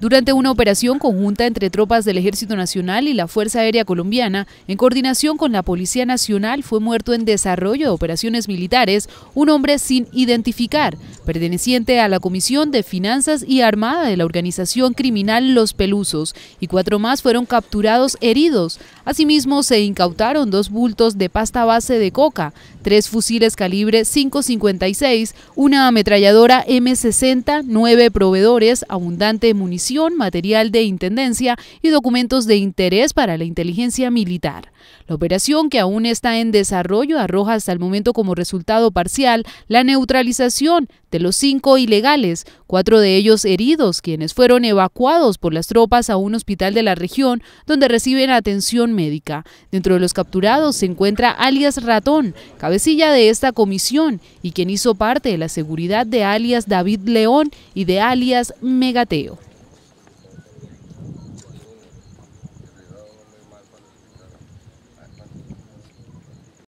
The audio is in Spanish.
Durante una operación conjunta entre tropas del Ejército Nacional y la Fuerza Aérea Colombiana, en coordinación con la Policía Nacional, fue muerto en desarrollo de operaciones militares un hombre sin identificar, perteneciente a la Comisión de Finanzas y Armada de la organización criminal Los Pelusos, y cuatro más fueron capturados heridos. Asimismo, se incautaron dos bultos de pasta base de coca, tres fusiles calibre 5.56, una ametralladora M60, nueve proveedores, abundante munición, material de intendencia y documentos de interés para la inteligencia militar. La operación, que aún está en desarrollo, arroja hasta el momento como resultado parcial la neutralización de los cinco ilegales, cuatro de ellos heridos, quienes fueron evacuados por las tropas a un hospital de la región donde reciben atención médica. Dentro de los capturados se encuentra alias Ratón, cabecilla de esta comisión y quien hizo parte de la seguridad de alias David León y de alias Megateo.